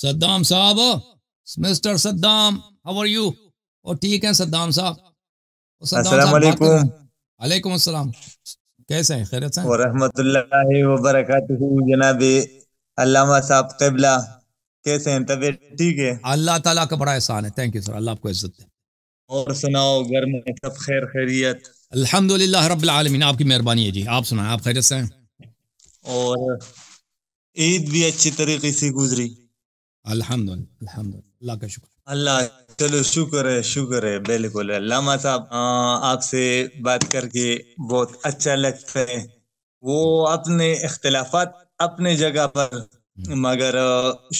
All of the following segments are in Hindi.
सद्दाम साहब mister Saddam how are you और ठीक है सद्दाम साहब अस्सलाम वालेकुम वालेकुम अस्सलाम कैसे हैं खैरियत से व बरकातहू जनाब अल्लामा साहब क़िबला कैसे हैं तबीयत ठीक है अल्लाह ताला का बड़ा एहसान है थैंक यू सर अल्लाह आपको इज्जत दे और सुनाओ घर में सब खैर खैरियत अल्हम्दुलिल्लाह रब्बिल आलमीन आपकी मेहरबानी है जी आप सुनाएं आप खैरियत से हैं और ईद भी अच्छी तरीके से गुजरी अल्हम्दुलिल्लाह अल्हम्दुलिल्लाह अल्लाह का शुक्र अल्लाह चलो शुक्र है शुक्र है बिल्कुल लामा साहब आपसे बात करके बहुत अच्छा लगता है वो अपने इख्तलाफात अपने जगह पर हम्म। मगर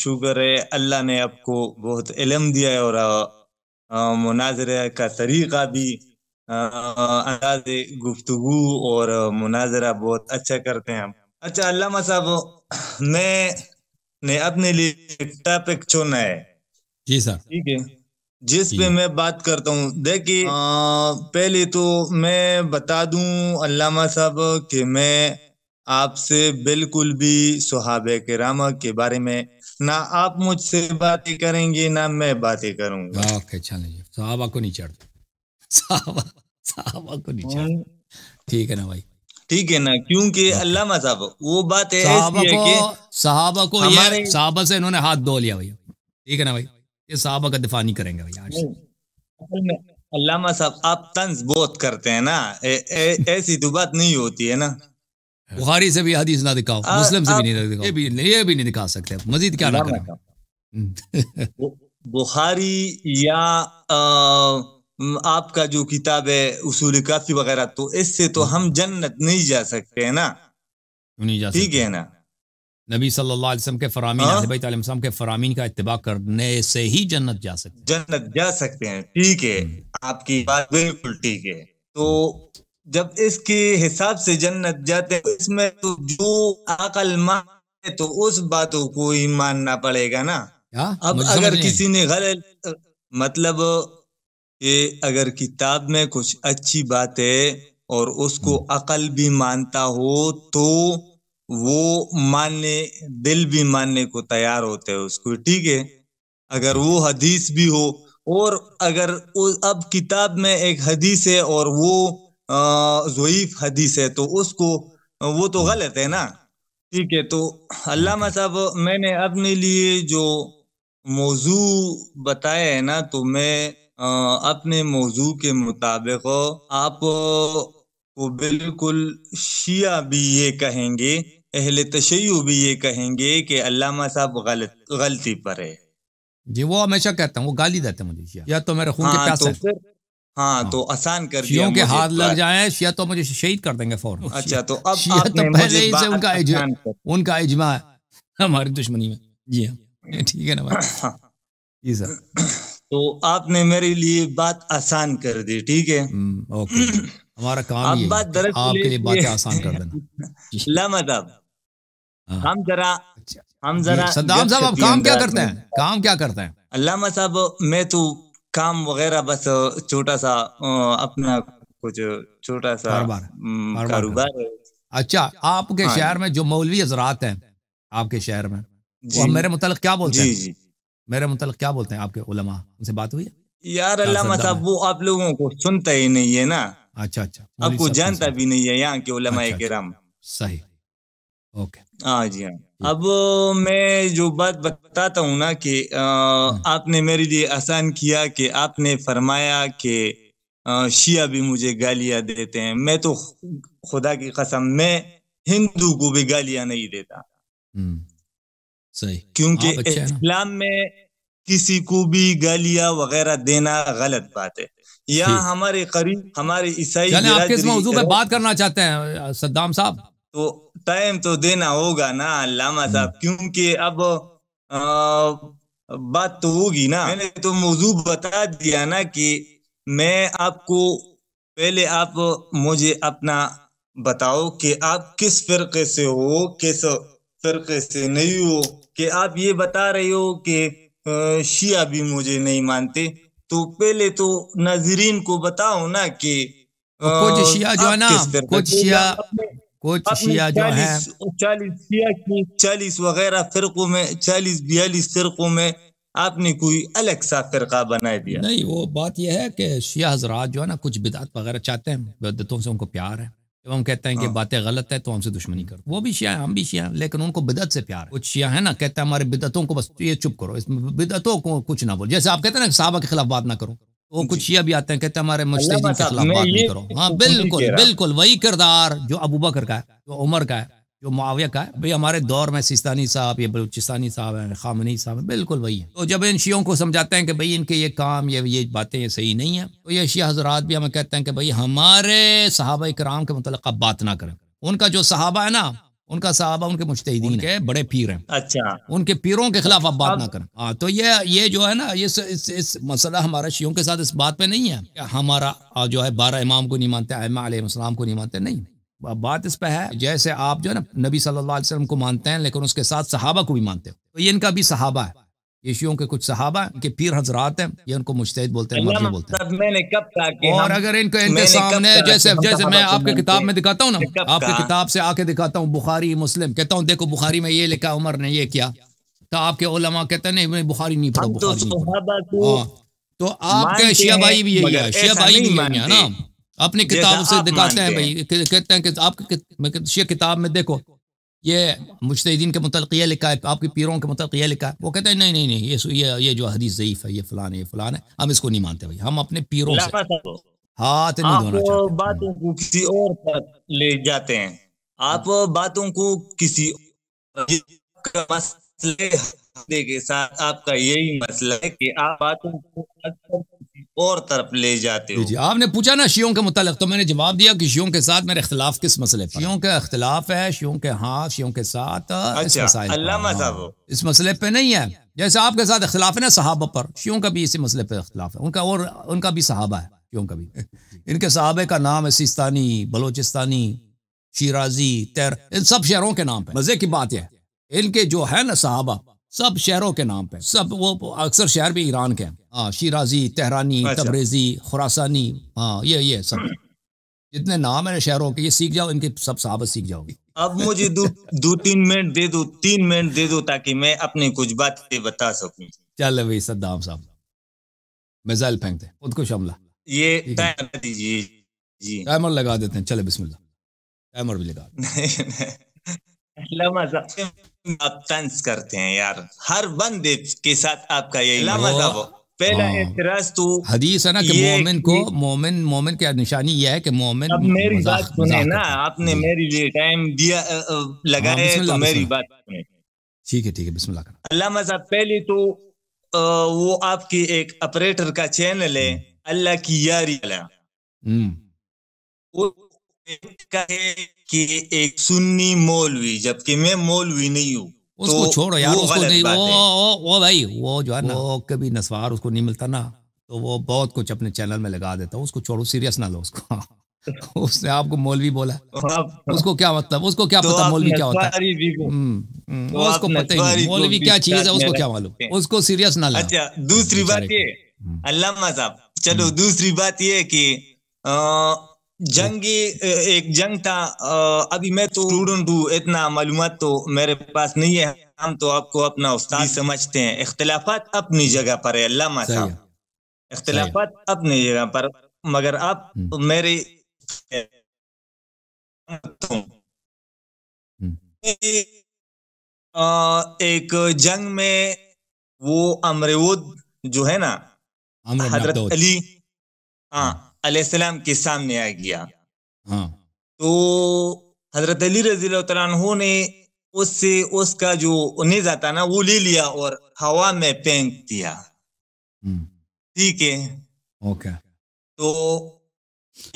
शुक्र है अल्लाह ने आपको बहुत इलम दिया है और मुनाजरे का तरीका भी अंदाज गुफ्तगु और मुनाजरा बहुत अच्छा करते हैं अच्छा अल्लामा साहब मैं ने अपने लिए टॉपिक चुना है जी सर ठीक है जिस पे मैं बात करता हूँ देखिए पहले तो मैं बता दूं अल्लामा साहब कि मैं आपसे बिल्कुल भी सुहाब रामा के बारे में ना आप मुझसे बातें करेंगे ना मैं बातें करूंगा ओके नहीं साहबा को नहीं चढ़ता सुहाबा को नहीं हाँ। चढ़ ठीक है ना भाई ठीक है ना क्योंकि अल्लाह साहब वो बात है साहबा को साहबा को ये सहाबा से इन्होंने हाथ धो लिया भैया ठीक है ना भाई ये साहबा का दिफा नहीं करेंगे भैया अल्लामा साहब आप तंज बहुत करते हैं ना ऐसी तो बात नहीं होती है ना बुखारी से भी हदीस ना दिखाओ आ, मुस्लिम से आ, भी नहीं दिखाओ ये भी ये भी नहीं दिखा सकते मजीद क्या ना करें हम्म। बुखारी या आ, आपका जो किताब है उसूल काफी वगैरह तो इससे तो हम जन्नत नहीं जा सकते है ना नहीं जा ठीक है ना नबी सल्लल्लाहु अलैहि वसल्लम के फरामीन हाँ। अहल वसल्लम के फरामीन का इत्तबा करने से ही जन्नत जा सकते हैं जन्नत जा सकते हैं ठीक है हम्म। आपकी बात बिल्कुल ठीक है तो जब इसके हिसाब से जन्नत जाते हैं तो इसमें तो जो अकल मान तो उस बातों को ही मानना पड़ेगा ना आ? अब अगर किसी ने गलत मतलब कि अगर किताब में कुछ अच्छी बात है और उसको अकल भी मानता हो तो वो मानने दिल भी मानने को तैयार होते हैं उसको ठीक है अगर वो हदीस भी हो और अगर अब किताब में एक हदीस है और वो ज़यीफ हदीस है तो उसको वो तो गलत है ना ठीक है तो अल्लाह साहब मैंने अपने लिए जो मौजू बताया है ना तो मैं अपने मौजू के मुताबिक आप को बिल्कुल शिया भी ये कहेंगे अहल तशै भी ये कहेंगे कि अल्लामा साहब गलत गलती पर है जी वो हमेशा कहता हूँ वो गाली देते मुझे या तो मेरे खून हाँ, के प्यासे तो हाँ, हाँ तो आसान कर दिया के हाथ लग जाए शिया तो मुझे शहीद कर देंगे फौरन अच्छा तो अब शिया तो पहले ही से उनका इजमा उनका इजमा है हमारी दुश्मनी में जी हाँ ठीक है ना हाँ। जी सर तो आपने मेरे लिए बात आसान कर दी ठीक है ओके हम्म, हमारा काम आप बात दरअसल आपके लिए बात आसान कर देना लामत आप हाँ। हम जरा अच्छा। हम जरा सद्दाम साहब आप काम क्या करते हैं काम क्या करते हैं अल्लामा साहब मैं तो काम वगैरह बस छोटा सा अपना कुछ छोटा सा हम्म, कारोबार अच्छा आपके हाँ। शहर में जो मौलवी हजरात हैं आपके शहर में वो मेरे मुतल क्या बोलते हैं मेरे मुतल क्या बोलते हैं आपके उलमा उनसे बात हुई है यार अल्लाह साहब वो आप लोगों को सुनता ही नहीं है ना अच्छा अच्छा आपको जानता भी नहीं है यहाँ के उलमा अच्छा, अच्छा। कराम सही ओके हाँ जी हाँ अब मैं जो बात बताता हूँ ना कि हम्म। आपने मेरे लिए आसान किया कि आपने फरमाया कि शिया भी मुझे गालियाँ देते हैं मैं तो खुदा की कसम मैं हिंदू को भी गालियाँ नहीं देता हम्म। सही क्योंकि हाँ, तो इस्लाम में किसी को भी गलिया वगैरह देना गलत बात है या हमारे करीब हमारे ईसाई मौजूद पे बात करना चाहते हैं सद्दाम साहब तो टाइम तो देना होगा ना लामा साहब हम्म। क्योंकि अब आ, बात तो होगी ना मैंने तो मौजूद बता दिया ना कि मैं आपको पहले आप मुझे अपना बताओ कि आप किस फिरके से हो किस सरके से नहीं हो कि आप ये बता रहे हो कि शिया भी मुझे नहीं मानते तो पहले तो नाजरीन को बताओ ना कि तो कुछ शिया जो है ना कुछ शिया कुछ शिया जो है चालीस शिया की चालीस वगैरह फिरकों में चालीस बयालीस फिरकों में आपने कोई अलग सा फिरका बना दिया नहीं वो बात यह है कि शिया हजरात जो है ना कुछ बिदात वगैरह चाहते हैं बिदतों से उनको प्यार है जब हम कहते हैं कि हाँ। बातें गलत है तो हमसे दुश्मनी करो वो भी शिया हम भी शिया है लेकिन उनको बिदत से प्यार है कुछ शिया है ना कहते हैं हमारे बिदतों को बस ये चुप करो इसमें बिदतों को कुछ ना बोलो जैसे आप कहते हैं ना साहबा के खिलाफ बात ना करो तो वो कुछ शिया भी आते हैं कहते हैं हमारे मशतजिन के खिलाफ बात नहीं करो हाँ बिल्कुल बिल्कुल वही किरदार जो अबू बकर का है जो उमर का है जो माविया का है भाई हमारे दौर में सिस्तानी साहब ये बलूचिस्तानी साहब हैं खामनी साहब है बिल्कुल वही है तो जब इन शियों को समझाते हैं कि भाई इनके ये काम ये ये बातें ये सही नहीं है तो ये शिया हजरात भी हमें कहते हैं कि भाई हमारे सहाबा कराम के मतलब आप बात ना करें उनका जो सहाबा है ना उनका साहबा उनके मुश्तिन के बड़े पीर हैं अच्छा उनके पीरों के खिलाफ आप बात ना करें हाँ तो ये ये जो है ना ये इस, इस, इस मसला हमारा शियों के साथ इस बात पे नहीं है हमारा जो है बारह इमाम को नहीं मानते आयमा को नहीं मानते नहीं अब बात इस पर है जैसे आप जो है ना नबी सल्लल्लाहु अलैहि वसल्लम को मानते हैं लेकिन उसके साथ सहाबा को भी मानते हो तो ये इनका भी सहाबा है यशियों के कुछ सहाबा इनके पीर हजरात हैं ये उनको मुश्तैद बोलते हैं मर्जी बोलते हैं मैंने कब कहा और अगर इनको इनके सामने जैसे जैसे मैं आपके किताब में दिखाता हूँ ना आपकी किताब से आके दिखाता हूँ बुखारी मुस्लिम कहता हूँ देखो बुखारी में ये लिखा उमर ने ये किया तो आपके ओलमा कहते हैं नहीं बुखारी नहीं पढ़ा तो बुखारी हाँ, तो आपके शिया भाई भी यही है शिया भाई भी यही है ना अपनी किताब से दिखाते हैं भाई कहते हैं कि आपके किताब में देखो ये मुश्तिन के मुतल ये लिखा है आपके पीरों के मुतल ये लिखा है वो कहते हैं नहीं नहीं नहीं ये ये ये जो हदीस ज़यीफ़ है ये फ़लान है ये फ़लान है हम इसको नहीं मानते भाई हम अपने पीरों से हाथ नहीं धोना चाहते बातों को किसी और पर ले जाते हैं आप बातों को किसी मसले के साथ आपका यही मसला है कि आप बातों को और तरफ ले जाते हो जी आपने पूछा ना शियों के मुतलक तो मैंने जवाब दिया कि शियों के साथ मेरे इख्तलाफ किस मसले पर शियों का इख्तलाफ है शियों के हाथ शियों के साथ अच्छा, इस, हाँ। इस मसले पे नहीं है जैसे आपके साथ इख्तलाफ है ना सहाबा पर शियों का भी इसी मसले पर इख्तलाफ है उनका और उनका भी सहाबा है शियों का भी इनके सहाबे का नाम है सिस्तानी बलोचिस्तानी शिराजी तैर इन सब शहरों के नाम पर मजे की बात है इनके जो है ना सहाबा सब शहरों के नाम पे सब वो अक्सर शहर भी ईरान के हैं हाँ शिराजी तहरानी अच्छा। तबरेजी खुरासानी हाँ ये ये सब जितने नाम है शहरों के ये सीख जाओ इनके सब साबित सीख जाओगी अब मुझे दो दो तीन मिनट दे दो तीन मिनट दे दो ताकि मैं अपनी कुछ बातें बता सकूं चल भाई सद्दाम साहब मिसाइल फेंकते हैं खुद को शमला ये टाइमर लगा देते हैं चले बिस्मिल्लाह टाइमर भी लगा आप तंस करते हैं यार हर बंदे के साथ आपका यही मतलब पहला एतराज हाँ। तो हदीस है ना कि मोमिन को मोमिन मोमिन की निशानी यह है कि मोमिन अब मेरी बात सुने ना आपने मेरे लिए टाइम दिया लगाया हाँ, तो मेरी बात सुने ठीक है ठीक है बिस्मिल्लाह अल्लामा पहले तो वो आपकी एक ऑपरेटर का चैनल है हम्म। अल्लाह की यारी वाला हम्म। कहे कि एक सुन्नी मौलवी जबकि मैं मौलवी नहीं हूँ उसको तो छोड़ो यार उसको नहीं वो, वो वो भाई वो जो है ना हाँ। वो कभी नसवार उसको नहीं मिलता ना तो वो बहुत कुछ अपने चैनल में लगा देता उसको छोड़ो सीरियस ना लो उसको उसने आपको मौलवी बोला तो उसको क्या मतलब उसको क्या तो पता मौलवी क्या होता है हम्म, हम्म, तो उसको पता ही नहीं मौलवी क्या चीज है उसको क्या मालूम उसको सीरियस ना लो अच्छा हम्म, दूसरी बात ये अल्लाह साहब चलो दूसरी बात ये की जंगी एक जंग था अभी मैं तो स्टूडेंट हूँ इतना मालूम तो मेरे पास नहीं है हम तो आपको अपना उस्ताद समझते हैं इख्तलाफात अपनी जगह पर है अल्लामा साहब इख्तलाफात अपनी जगह पर मगर आप हम्म। मेरे एक जंग में वो अमरूद जो है ना हजरत अली हाँ, हाँ। अलैहिस्सलाम के सामने आ गया हाँ। तो हजरत अली रजी ने उससे उसका जो नेजा था ना वो ले लिया और हवा में फेंक दिया हम्म। ठीक है ओके तो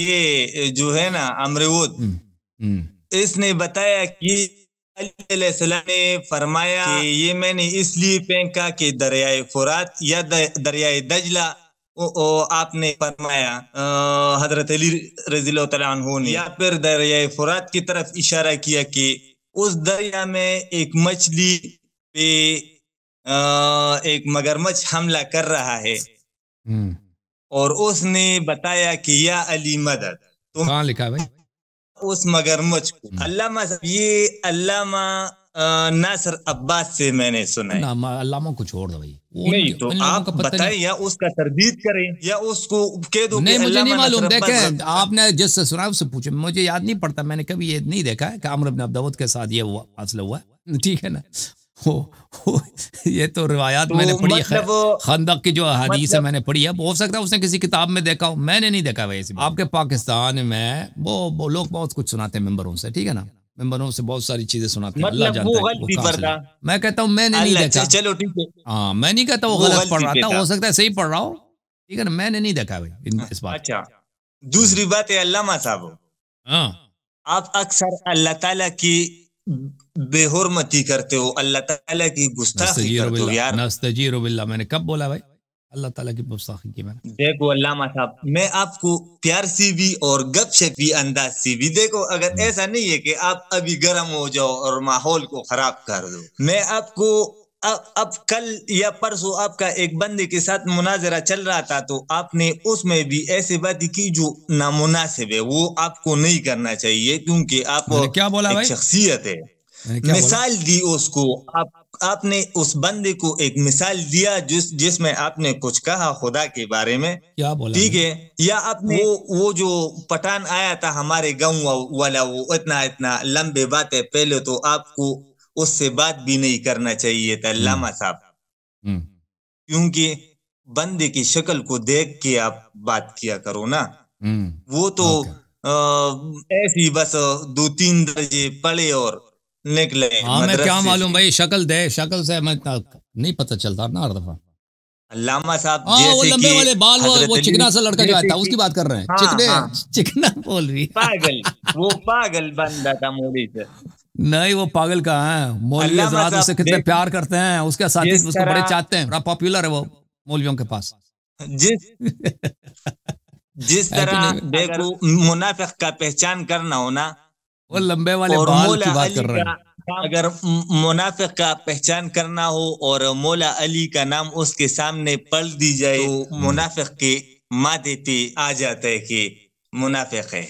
ये जो है ना अमरूद हम्म, हम्म। इसने बताया कि ने फरमाया कि ये मैंने इसलिए फेंका कि दरियाए फुरात या दरियाए दजला ओ, ओ, आपने फरमाया हजरत अली रजील ने या फिर दरिया फुरात की तरफ इशारा किया कि उस दरिया में एक मछली पे आ, एक मगरमच्छ हमला कर रहा है हम्म। और उसने बताया कि या अली मदद तुम लिखा भाई उस मगरमच्छ को हम्म। अल्लामा ये अल्लामा ना सर अब्बास से मैंने सुना है ना अल्लामा को छोड़ दो भाई नहीं तो आप बताएं या उसका तरदीद करें या उसको कह दो नहीं मुझे नहीं मालूम देखें आपने जिससे सुना उससे पूछे मुझे याद नहीं पड़ता मैंने कभी ये नहीं देखा है कामर अब दावत के साथ ये हुआ फासला हुआ ठीक है ना हो, हो ये तो रिवायात तो मैंने पढ़ी है मतलब खंदक की जो हदीस है मतलब मैंने पढ़ी है हो सकता है उसने किसी किताब में देखा हो मैंने नहीं देखा वैसे आपके पाकिस्तान में वो, वो लोग बहुत कुछ सुनाते हैं मेम्बरों से ठीक है ना मेंबरों से बहुत सारी चीजें सुनाते हैं मतलब अल्लाह जानता है मैं कहता हूँ मैंने नहीं देखा चलो ठीक है हाँ मैं नहीं कहता वो गलत पढ़ रहा था हो सकता है सही पढ़ रहा हो ठीक है ना मैंने नहीं देखा भाई इस बात अच्छा दूसरी बात है अल्लामा साहब हाँ आप अक्सर अल्लाह ताला की बेहरमती करते हो अल्लाह ताला की गुस्ताखी करते हो यार नस्तजीर मैंने कब बोला भाई अल्लाह ताला की गुस्ताखी की मैंने देखो अल्लामा साहब मैं आपको प्यार सी भी और गपशप भी अंदाज सी भी देखो अगर हम्म। ऐसा नहीं है कि आप अभी गर्म हो जाओ और माहौल को खराब कर दो मैं आपको अब अब कल या परसों आपका एक बंदे के साथ मुनाजरा चल रहा था तो आपने उसमें भी ऐसी बात की जो नामुनासिब है वो आपको नहीं करना चाहिए क्योंकि आप क्या बोला शख्सियत है मिसाल दी उसको आप आपने उस बंदे को एक मिसाल दिया जिस जिसमें आपने कुछ कहा खुदा के बारे में क्या बोला ठीक है या आपने वो वो जो पठान आया था हमारे गांव वाला वो इतना इतना लंबे बात है पहले तो आपको उससे बात भी नहीं करना चाहिए था हम्म। लामा साहब हम्म। क्योंकि बंदे की शक्ल को देख के आप बात किया करो ना हम्म। वो तो ऐसी बस दो तीन दर्जे पड़े और निकले हाँ मैं क्या मालूम भाई शक्ल दे शक्ल से मैं नहीं पता चलता ना हर दफा साहब हाँ वो लंबे वाले बाल वो वो चिकना सा लड़का जो आया था उसकी बात कर रहे हैं हाँ, चिकने हाँ, चिकना बोल रही पागल वो पागल बंदा था मोदी से नहीं वो पागल का है मौलवी हजरात उसे कितने प्यार करते हैं उसके साथ उसको बड़े चाहते हैं बड़ा पॉपुलर है वो मौलवियों के पास जिस जिस तरह मुनाफिक का पहचान करना हो ना वो लंबे वाले और बाल की बात कर रहे हैं अगर मुनाफिक का पहचान करना हो और मौला अली का नाम उसके सामने पल दी जाए तो, तो मुनाफिक के माँ देते आ जाता है कि मुनाफिक है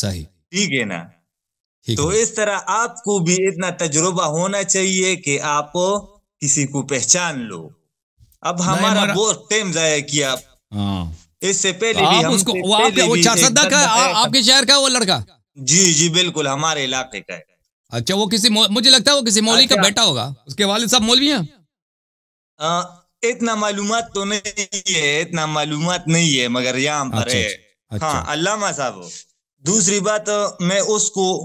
सही ठीक है ना तो इस तरह आपको भी इतना तजुर्बा होना चाहिए कि आप किसी को पहचान लो अब हमारा बहुत टाइम जाया किया हाँ। इससे पहले तो भी हम उसको वो आपके शहर का वो लड़का जी जी बिल्कुल हमारे इलाके का है अच्छा वो किसी मुझे लगता है वो किसी मौली का अच्छा। बेटा होगा उसके वाले साहब मौलवी हैं इतना मालूम तो नहीं है इतना मालूम नहीं है मगर यहाँ पर अच्छा, है अच्छा, हाँ अल्लामा साहब दूसरी बात मैं उसको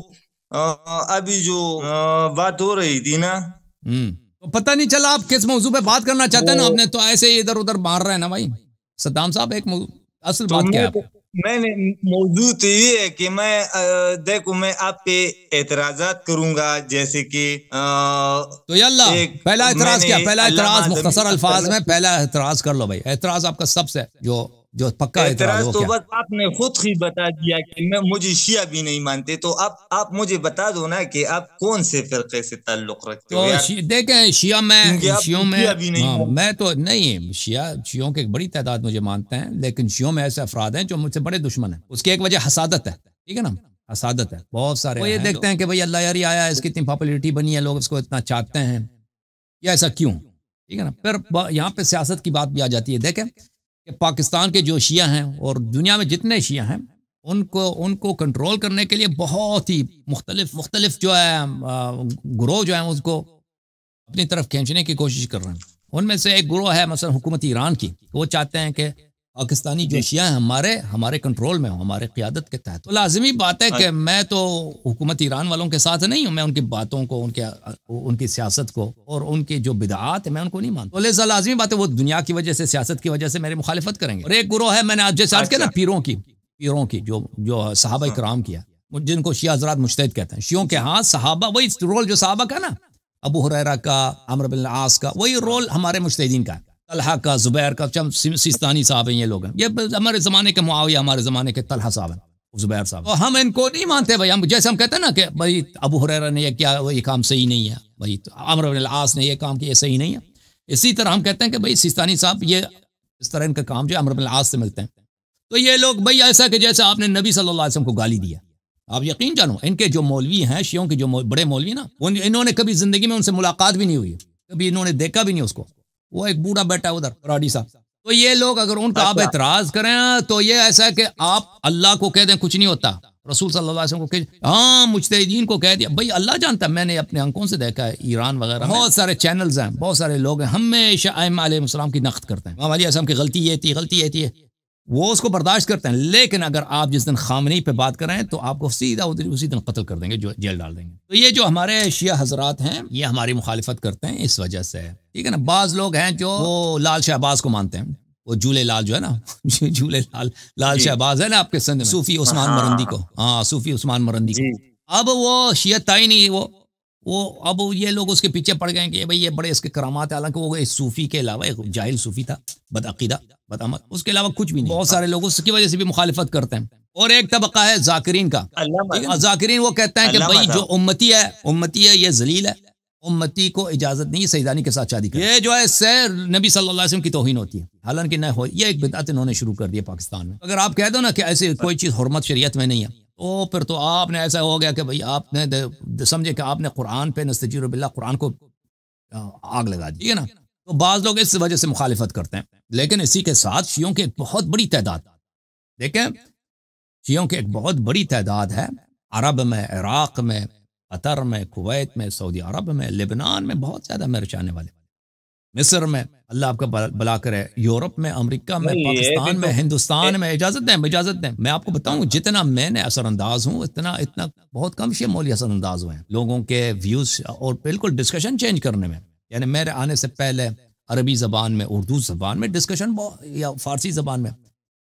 अभी जो बात हो रही थी ना हम्म। तो पता नहीं चला आप किस मौजू पे बात करना चाहते हैं ना आपने तो ऐसे इधर उधर मार रहे हैं ना भाई सद्दाम साहब एक असल तो बात क्या है मैंने मौजूद तो ये है कि मैं देखो मैं आप पे एतराजात करूंगा जैसे कि तो यल्ला पहला एतराज क्या पहला एतराज मुख्तसर अल्फाज में पहला एतराज कर लो भाई एतराज आपका सबसे जो जो पक्का एतराज तो बस आपने खुद ही बता दिया कि मैं मुझे शिया भी नहीं मानते तो आप आप मुझे बता दो ना कि आप कौन से फिरके से ताल्लुक रखते तो हो तो देखें शिया मैं शियों तो में भी नहीं हाँ, मैं तो नहीं शिया शियों के एक बड़ी तादाद मुझे मानते हैं लेकिन शियों में ऐसे अफराद हैं जो मुझसे बड़े दुश्मन हैं उसकी एक वजह हसादत है ठीक है ना हसादत है बहुत सारे वो ये देखते हैं कि भाई अल्लाह यारी आया इसकी इतनी पॉपुलरिटी बनी है लोग उसको इतना चाहते हैं या ऐसा क्यों ठीक है ना फिर यहाँ पे सियासत की बात भी आ जाती है देखें कि पाकिस्तान के जो शिया हैं और दुनिया में जितने शिया हैं उनको उनको कंट्रोल करने के लिए बहुत ही मुख्तलिफ मुख्तलिफ जो है ग्रोह जो है उसको अपनी तरफ खींचने की कोशिश कर रहे हैं उनमें से एक ग्रोह है मसलन हुकूमत ईरान की वो चाहते हैं कि पाकिस्तानी जोशियाँ हमारे हमारे कंट्रोल में हो हमारे क्यादत के तहत तो लाजमी बात है हाँ। कि मैं तो हुकूमत ईरान वालों के साथ नहीं हूँ मैं उनकी बातों को उनके उनकी सियासत को और उनके जो बिदात है मैं उनको नहीं मानता तो लाजमी बात है वो दुनिया की वजह से सियासत की वजह से मेरी मुखालफत करेंगे और एक गुरु है मैंने आज जैसे आज ना अच्छा। पीरों की पीरों की जो जो साहब हाँ। कराम किया जिनको शिया हजरात मुश्तद कहते हैं शियों के हाथ सहाबा वही रोल जो सहाबा का ना अबू हुरैरा का अमर बिल्लास का वही रोल हमारे मुश्तदीन का है तलहा का जुबैर का चम सिस्तानी साहब हैं ये लोग हैं ये हमारे ज़माने के मुआविया हमारे ज़माने के तलहा साहब हैं जुबैर साहब तो हम इनको नहीं मानते भाई हम जैसे हम कहते हैं ना कि भाई अबू हुरैरा ने यह क्या ये काम सही नहीं है भाई तो अमर आस ने यह काम किया सही नहीं है इसी तरह हम कहते हैं कि भाई सिस्तानी साहब ये इस तरह इनका काम जो अमर आस से मिलते हैं तो ये लोग भाई ऐसा कि जैसे आपने नबी सल्लल्लाहु अलैहि वसल्लम को गाली दिया आप यकीन जानो इनके जो मौलवी हैं शियों के जो बड़े मौलवी ना उन इन्होंने कभी ज़िंदगी में उनसे मुलाकात भी नहीं हुई कभी इन्होंने देखा भी नहीं उसको वो एक बूढ़ा बैठा है उधर राडी साहब तो ये लोग अगर उनका आप एतराज अच्छा। करें तो ये ऐसा है कि आप अल्लाह को कह दें कुछ नहीं होता रसूल सल्लल्लाहु अलैहि वसल्लम को हाँ मुश्तदीन को कह दिया भाई अल्लाह जानता है मैंने अपने अंकों से देखा है ईरान वगैरह बहुत सारे चैनल्स हैं बहुत सारे लोग हैं हमेशा आयम आलम की नख्त करते हैं मामा असम की गलती ये थी गलती ये थी वो उसको बर्दाश्त करते हैं लेकिन अगर आप जिस दिन खामनी पे बात करें तो आपको सीधा उसी दिन कत्ल कर देंगे जो जेल डाल देंगे तो ये जो हमारे शिया हजरात हैं ये हमारी मुखालफत करते हैं इस वजह से ठीक है ना बाज लोग हैं जो वो लाल शहबाज को मानते हैं वो झूले लाल जो है ना झूले लाल लाल शहबाज है ना आपके सिंध सूफी उस्मान हाँ। मरंदी को हाँ सूफी उस्मान मरंदी को अब वो शियत ही नहीं वो वो अब ये लोग उसके पीछे पड़ गए कि भाई ये बड़े इसके करामात हालांकि वो एक सूफ़ी के अलावा एक जाहिल सूफ़ी था बदअीदा बदअमद उसके अलावा कुछ भी नहीं बहुत सारे लोग उसकी वजह से भी मुखालफत करते हैं और एक तबका है जाकिरन का जाकिरन वो कहते हैं कि भाई जो उम्मती है उम्मती है ये जलील है उम्मती को इजाजत नहीं सईदानी के साथ शादी ये जो है सैर नबी सल्लल्लाहु अलैहि वसल्लम की तोहन होती है हालांकि न हो ये एक बिदात इन्होंने शुरू कर दिया पाकिस्तान में अगर आप कह दो ना कि ऐसे कोई चीज़ हरमत शरीयत में नहीं है तो फिर तो आपने ऐसा हो गया कि भाई आपने समझे कि आपने कुरान पे नस्तजीर बिल्ला कुरान को आग लगा दी है ना तो बाज़ लोग इस वजह से मुखालफत करते हैं लेकिन इसी के साथ शियों की एक बहुत बड़ी तादाद देखें शियों की एक बहुत बड़ी तादाद है अरब में इराक़ में कतर में कुवैत में सऊदी अरब में लेबनान में बहुत ज़्यादा मेरे चाहने वाले मिस्र में अल्लाह आपका बला करे यूरोप में अमेरिका में पाकिस्तान में हिंदुस्तान में इजाजत दें इजाजत दें मैं आपको बताऊं हाँ। जितना मैंने असरअंदाज हूं इतना इतना बहुत कम शे मौली असरअंदाज हुए हैं लोगों के व्यूज और बिल्कुल डिस्कशन चेंज करने में यानी मेरे आने से पहले अरबी ज़बान में उर्दू ज़बान में डिस्कशन या फारसी ज़बान में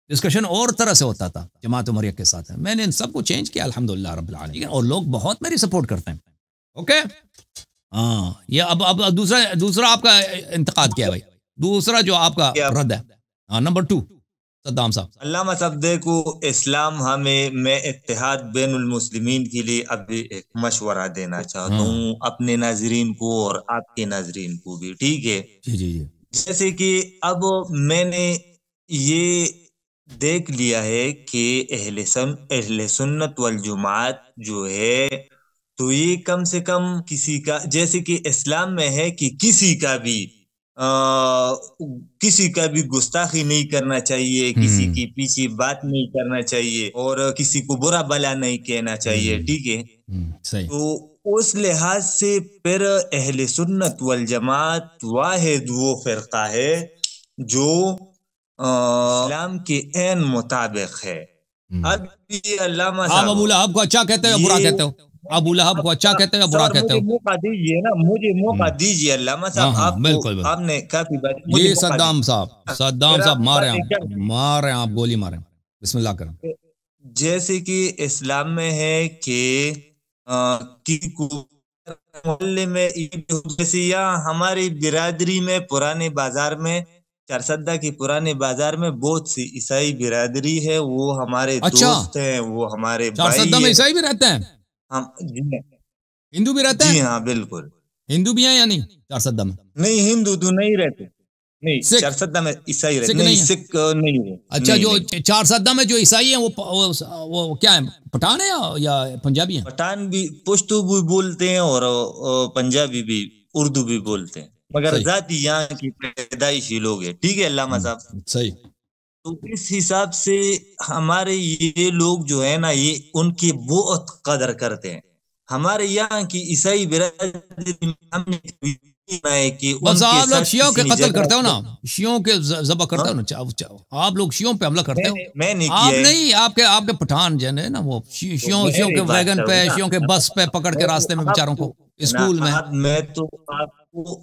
डिस्कशन और तरह से होता था जमात उमर के साथ मैंने इन सबको चेंज किया अलहमदिल्ला रबाल और लोग बहुत मेरी सपोर्ट करते हैं ओके हाँ ये अब अब दूसरा दूसरा आपका इंतकाद क्या है भाई दूसरा जो आपका रद्द है हाँ नंबर टू सद्दाम साहब अल्लामा सफदे को इस्लाम हमें मैं इतिहाद बैन मुस्लिमीन के लिए अभी एक मशवरा देना हाँ। चाहता हूँ अपने नाजरीन को और आपके नाजरीन को भी ठीक है जी जी जी जैसे कि अब मैंने ये देख लिया है कि अहले सुन्नत वल जुमात जो है तो ये कम से कम किसी का जैसे कि इस्लाम में है कि किसी का भी आ, किसी का भी गुस्ताखी नहीं करना चाहिए हम्म। किसी की पीछे बात नहीं करना चाहिए और किसी को बुरा भला नहीं कहना चाहिए हम्म। ठीक है हम्म, तो उस लिहाज से फिर अहल सुन्नत वल जमात वाहिद वो फ़िरका है जो इस्लाम के एन मुताबिक है अब ये अल्लाह आप अच्छा कहते हो बुरा कहते हो अबू लहब को अच्छा कहते हो बुरा कहते हो मौका दीजिए ना मुझे मौका हम्म। दीजिए हाँ, हाँ, आप बिल्कुल आपने काफी बात ये सद्दाम साहब हाँ, सद्दाम साहब आप गोली मारे बिस्मिल्लाह करें जैसे कि इस्लाम में है कि मोहल्ले में जैसे हमारी बिरादरी में पुराने बाजार में चारसद्दा की पुराने बाजार में बहुत सी ईसाई बिरादरी है वो हमारे अच्छा। दोस्त हैं वो हमारे भाई में ईसाई भी रहते हैं हाँ, हिंदू भी रहते हैं हाँ बिल्कुल हिंदू भी हैं या नहीं चारसद्दा में नहीं हिंदू तो नहीं रहते नहीं चारसद्दा में ईसाई रहते नहीं सिख नहीं है अच्छा जो चारसद्दा में जो ईसाई है वो, वो क्या है पठान है या पंजाबी है पठान भी पुश्तू भी बोलते हैं और पंजाबी भी उर्दू भी बोलते हैं मगर जाति यहाँ की पैदाइशी लोग है ठीक है अल्लाह हम्म, साहब सही तो इस हिसाब से हमारे ये लोग जो है ना ये उनकी बहुत कदर करते हैं हमारे यहाँ की ईसाई बिरादरी आप लोग शियों के कत्ल करते हो ना शियों के जबा करते हो ना चाव हाँ। चाव आप लोग शियों पे हमला करते हो मैं नहीं आप नहीं आपके आपके पठान जन है ना वो तो शियों शियों के वैगन पे शियों के बस पे पकड़ के रास्ते में बेचारों को स्कूल में मैं तो आपको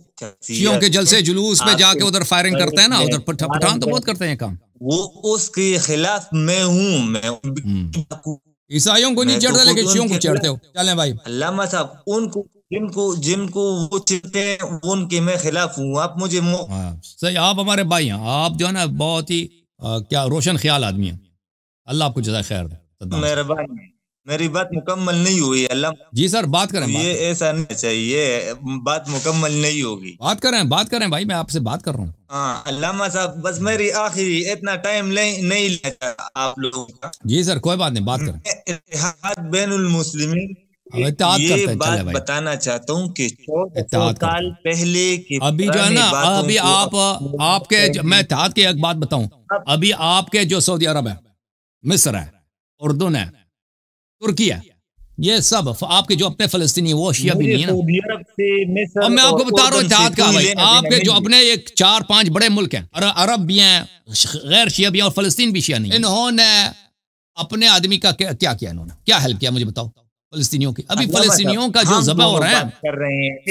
के जलसे जुलूस में जाके उधर फायरिंग करते हैं ना उधर पठान तो बहुत करते हैं काम वो उसके खिलाफ मैं हूँ मैं हम्म। ईसाइयों को नहीं चढ़ते तो लेकिन शियों को चढ़ते हो चलें भाई अल्लामा साहब उनको जिनको जिनको वो चीते हैं उनके मैं खिलाफ हूँ आप मुझे हाँ, सही आप हमारे भाई हैं आप जो है ना बहुत ही क्या रोशन ख्याल आदमी हैं अल्लाह आपको जजा खैर मेहरबानी मेरी बात मुकम्मल नहीं हुई अल्लाह जी सर बात करें ये ऐसा नहीं चाहिए बात मुकम्मल नहीं होगी बात करें बात करें भाई मैं आपसे बात कर रहा हूँ हाँ अल्लामा साहब बस मेरी आखिरी इतना टाइम नहीं नहीं लेता आप लोगों का जी सर कोई बात नहीं बात करें बैन मुस्लिमीन ये बात बताना चाहता हूँ कि साल पहले की अभी जो है ना अभी आप आपके मैं इतिहाद की एक बात बताऊं अभी आपके जो सऊदी अरब है मिस्र है उर्दन है तुर्किया ये सब आपके जो अपने फलस्तीनी वो शिया भी नहीं है तो मैं आपको बता रहा हूँ जहाद का भाई आपके जो अपने एक चार पांच बड़े मुल्क हैं अरब भी हैं गैर शिया भी हैं और फलस्तीन भी शिया नहीं इन्होंने अपने आदमी का क्या क्या किया इन्होंने क्या हेल्प किया मुझे बताओ फलस्तियों की अभी फलस्तीनियों का जो जबा हो रहा है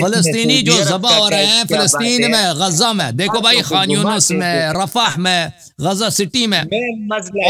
फलस्तनी जो जबा हो रहे हैं फलस्तीन में गजा में देखो तो भाई खान यूनस में रफाह में गजा सिटी में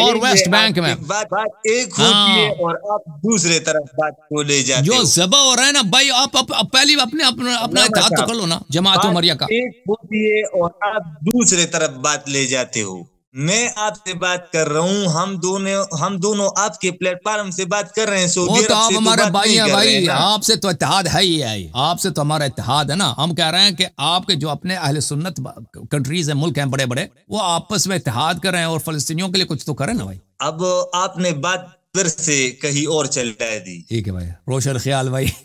और वेस्ट बैंक में एक हाँ। और आप दूसरे तरफ बात को ले जाते जो जबा हो रहा है ना भाई आप पहली अपने अपना इतिहाद तो कर लो ना जमात उमरिया का एक होती है और आप दूसरे तरफ बात ले जाते हो मैं आपसे बात कर रहा हूँ हम दोनों हम दोनों आपके प्लेटफॉर्म से बात कर रहे हैं वो तो आप तो हमारे तो भाई हैं भाई आपसे तो इतिहाद है ही है आपसे तो हमारा इतिहाद है ना हम कह रहे हैं कि आपके जो अपने अहल सुन्नत कंट्रीज हैं मुल्क हैं बड़े बड़े वो आपस में इतिहाद कर रहे हैं और फलस्तियों के लिए कुछ तो करें ना भाई अब आपने बात फिर से कहीं और जाए दी ठीक है भाई रोशन ख्याल भाई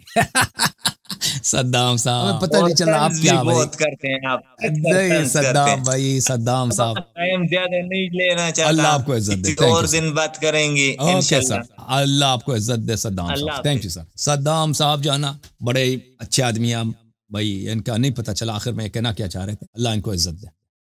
सद्दाम साहब पता नहीं चल रहा आप क्या बहुत करते हैं आप नहीं सद्दाम भाई सद्दाम साहब टाइम ज्यादा नहीं लेना चाहता अल्लाह आपको इज्जत दे और दिन बात करेंगे ओके सर अल्लाह आपको इज्जत दे सद्दाम साहब थैंक यू सर सद्दाम साहब जाना बड़े अच्छे आदमी हैं भाई इनका नहीं पता चला आखिर में कहना क्या चाह रहे थे अल्लाह इनको इज्जत दे